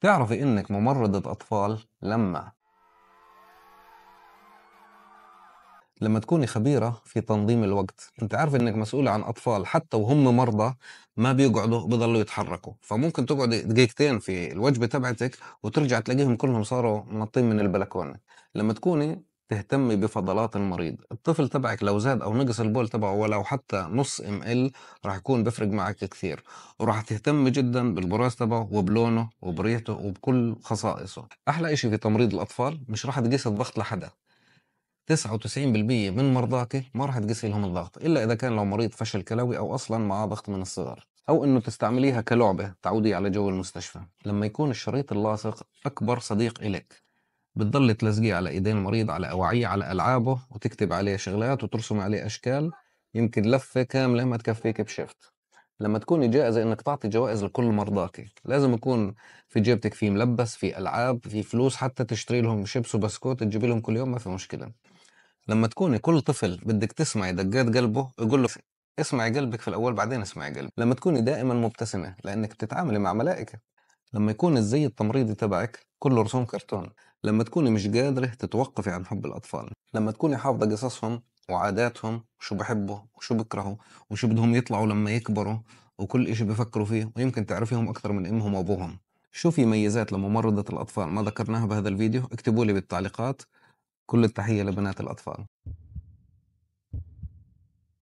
تعرفي انك ممرضة اطفال لما لما تكوني خبيرة في تنظيم الوقت انت عارفة انك مسؤولة عن اطفال حتى وهم مرضى ما بيقعدوا بضلوا يتحركوا فممكن تقعدي دقيقتين في الوجبة تبعتك وترجع تلاقيهم كلهم صاروا منطين من البلكونة لما تكوني تهتمي بفضلات المريض الطفل تبعك لو زاد او نقص البول تبعه ولو حتى نص ام ال راح يكون بفرق معك كثير وراح تهتمي جدا بالبراز تبعه وبلونه وبريحته وبكل خصائصه احلى شيء في تمريض الاطفال مش راح تقيس الضغط لحدا 99% من مرضاك ما راح تقيسي لهم الضغط الا اذا كان لو مريض فشل كلوي او اصلا معاه ضغط من الصغر او انه تستعمليها كلعبه تعودي على جو المستشفى لما يكون الشريط اللاصق اكبر صديق الك بتضل تلزقيه على ايدين المريض على اواعيه على العابه وتكتب عليه شغلات وترسم عليه اشكال يمكن لفه كامله ما تكفيك بشفت لما تكون جائزة انك تعطي جوائز لكل مرضاك لازم يكون في جيبتك في ملبس في العاب في فلوس حتى تشتري لهم شيبس وبسكوت تجيب لهم كل يوم ما في مشكله لما تكوني كل طفل بدك تسمعي دقات قلبه يقول له اسمعي قلبك في الاول بعدين اسمعي قلبك لما تكوني دائما مبتسمه لانك بتتعاملي مع ملائكه لما يكون الزي التمريضي تبعك كل رسوم كرتون لما تكوني مش قادرة تتوقفي عن حب الأطفال لما تكوني حافظة قصصهم وعاداتهم وشو بحبوا وشو بكرهوا وشو بدهم يطلعوا لما يكبروا وكل إشي بفكروا فيه ويمكن تعرفيهم أكثر من أمهم وأبوهم شو في ميزات لممرضة الأطفال ما ذكرناها بهذا الفيديو اكتبوا لي بالتعليقات كل التحية لبنات الأطفال